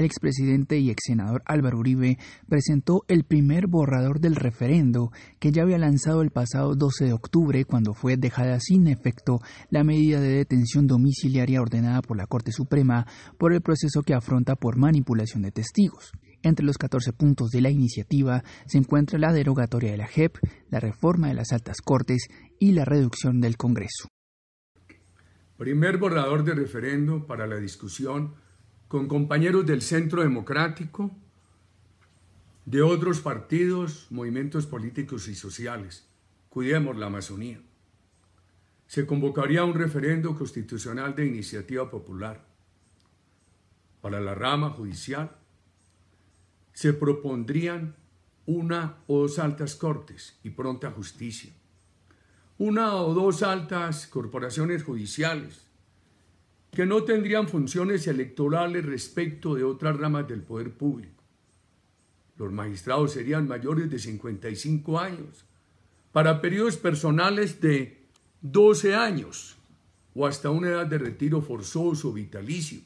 el expresidente y exsenador Álvaro Uribe presentó el primer borrador del referendo que ya había lanzado el pasado 12 de octubre cuando fue dejada sin efecto la medida de detención domiciliaria ordenada por la Corte Suprema por el proceso que afronta por manipulación de testigos. Entre los 14 puntos de la iniciativa se encuentra la derogatoria de la JEP, la reforma de las altas cortes y la reducción del Congreso. Primer borrador de referendo para la discusión con compañeros del Centro Democrático, de otros partidos, movimientos políticos y sociales. Cuidemos la Amazonía. Se convocaría un referendo constitucional de iniciativa popular para la rama judicial. Se propondrían una o dos altas cortes y pronta justicia. Una o dos altas corporaciones judiciales que no tendrían funciones electorales respecto de otras ramas del poder público. Los magistrados serían mayores de 55 años, para periodos personales de 12 años o hasta una edad de retiro forzoso o vitalicio,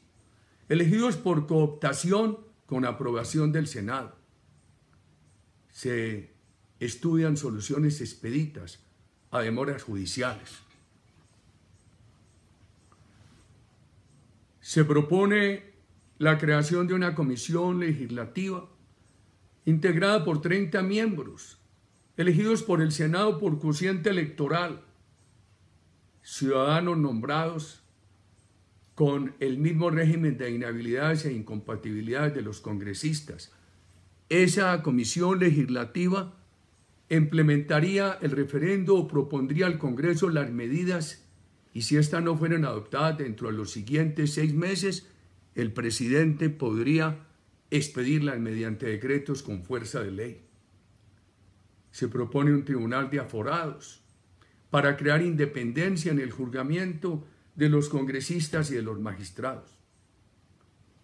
elegidos por cooptación con aprobación del Senado. Se estudian soluciones expeditas a demoras judiciales. se propone la creación de una comisión legislativa integrada por 30 miembros, elegidos por el Senado por cociente electoral, ciudadanos nombrados con el mismo régimen de inhabilidades e incompatibilidades de los congresistas. Esa comisión legislativa implementaría el referendo o propondría al Congreso las medidas y si estas no fueran adoptadas dentro de los siguientes seis meses, el presidente podría expedirlas mediante decretos con fuerza de ley. Se propone un tribunal de aforados para crear independencia en el juzgamiento de los congresistas y de los magistrados.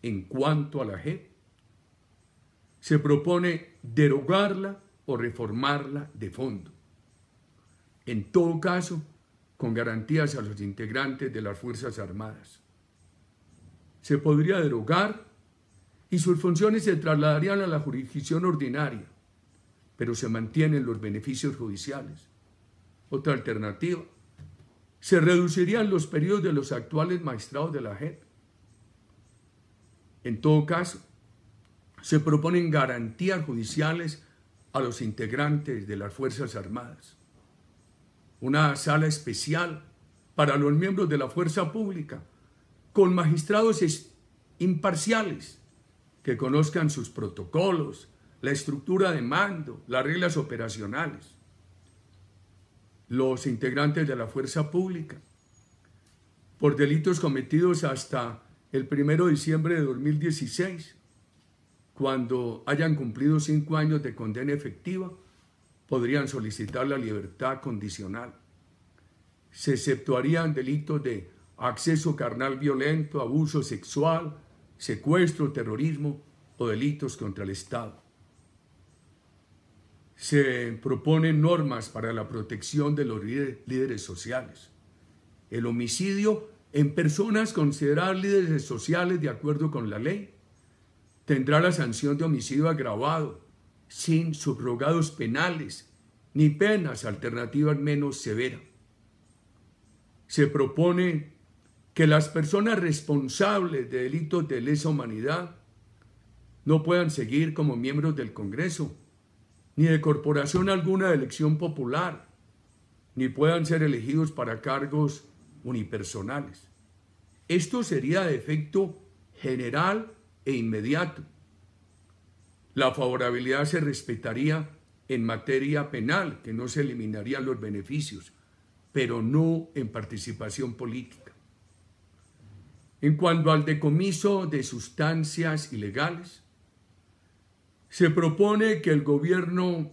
En cuanto a la JEP, se propone derogarla o reformarla de fondo. En todo caso, con garantías a los integrantes de las Fuerzas Armadas. Se podría derogar y sus funciones se trasladarían a la jurisdicción ordinaria, pero se mantienen los beneficios judiciales. Otra alternativa, se reducirían los periodos de los actuales magistrados de la JEP. En todo caso, se proponen garantías judiciales a los integrantes de las Fuerzas Armadas una sala especial para los miembros de la fuerza pública, con magistrados imparciales que conozcan sus protocolos, la estructura de mando, las reglas operacionales. Los integrantes de la fuerza pública, por delitos cometidos hasta el 1 de diciembre de 2016, cuando hayan cumplido cinco años de condena efectiva, podrían solicitar la libertad condicional. Se exceptuarían delitos de acceso carnal violento, abuso sexual, secuestro, terrorismo o delitos contra el Estado. Se proponen normas para la protección de los líderes sociales. El homicidio en personas consideradas líderes sociales de acuerdo con la ley tendrá la sanción de homicidio agravado sin subrogados penales ni penas alternativas menos severas. Se propone que las personas responsables de delitos de lesa humanidad no puedan seguir como miembros del Congreso, ni de corporación alguna de elección popular, ni puedan ser elegidos para cargos unipersonales. Esto sería de efecto general e inmediato la favorabilidad se respetaría en materia penal, que no se eliminarían los beneficios, pero no en participación política. En cuanto al decomiso de sustancias ilegales, se propone que el gobierno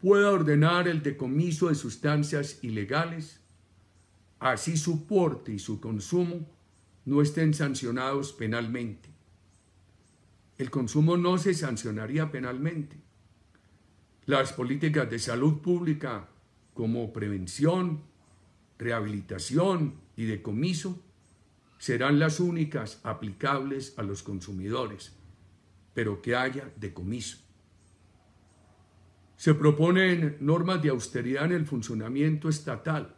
pueda ordenar el decomiso de sustancias ilegales, así su porte y su consumo no estén sancionados penalmente el consumo no se sancionaría penalmente. Las políticas de salud pública como prevención, rehabilitación y decomiso serán las únicas aplicables a los consumidores, pero que haya decomiso. Se proponen normas de austeridad en el funcionamiento estatal.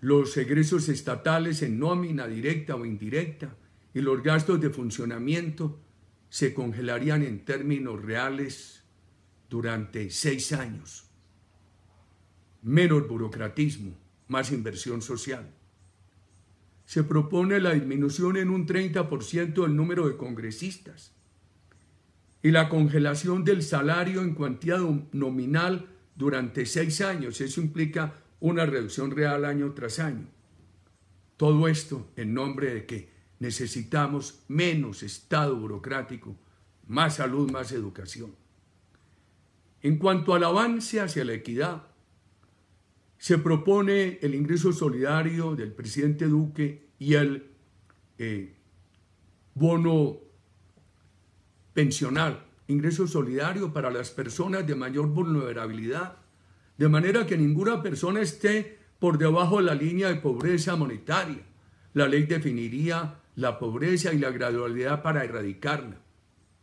Los egresos estatales en nómina directa o indirecta y los gastos de funcionamiento se congelarían en términos reales durante seis años. Menos burocratismo, más inversión social. Se propone la disminución en un 30% del número de congresistas y la congelación del salario en cuantía nominal durante seis años. Eso implica una reducción real año tras año. Todo esto en nombre de que Necesitamos menos Estado burocrático, más salud, más educación. En cuanto al avance hacia la equidad, se propone el ingreso solidario del presidente Duque y el eh, bono pensional, ingreso solidario para las personas de mayor vulnerabilidad, de manera que ninguna persona esté por debajo de la línea de pobreza monetaria. La ley definiría la pobreza y la gradualidad para erradicarla.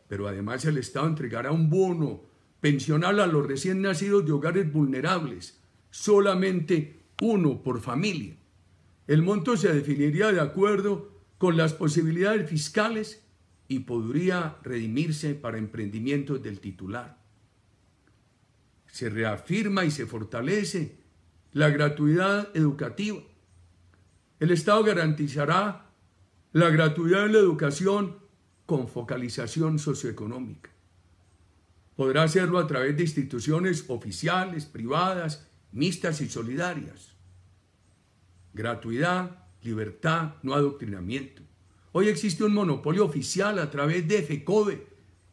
Pero además el Estado entregará un bono pensional a los recién nacidos de hogares vulnerables, solamente uno por familia. El monto se definiría de acuerdo con las posibilidades fiscales y podría redimirse para emprendimientos del titular. Se reafirma y se fortalece la gratuidad educativa. El Estado garantizará la gratuidad en la educación con focalización socioeconómica. Podrá hacerlo a través de instituciones oficiales, privadas, mixtas y solidarias. Gratuidad, libertad, no adoctrinamiento. Hoy existe un monopolio oficial a través de FECOBE e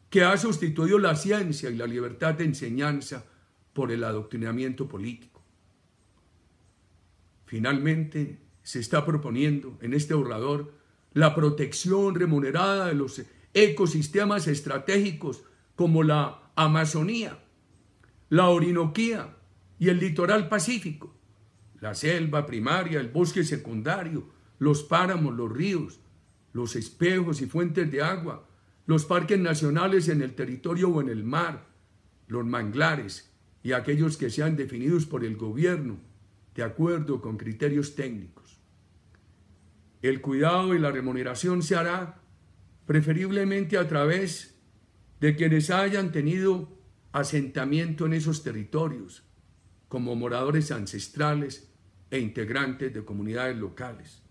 que ha sustituido la ciencia y la libertad de enseñanza por el adoctrinamiento político. Finalmente, se está proponiendo en este borrador la protección remunerada de los ecosistemas estratégicos como la Amazonía, la Orinoquía y el litoral pacífico, la selva primaria, el bosque secundario, los páramos, los ríos, los espejos y fuentes de agua, los parques nacionales en el territorio o en el mar, los manglares y aquellos que sean definidos por el gobierno de acuerdo con criterios técnicos. El cuidado y la remuneración se hará preferiblemente a través de quienes hayan tenido asentamiento en esos territorios como moradores ancestrales e integrantes de comunidades locales.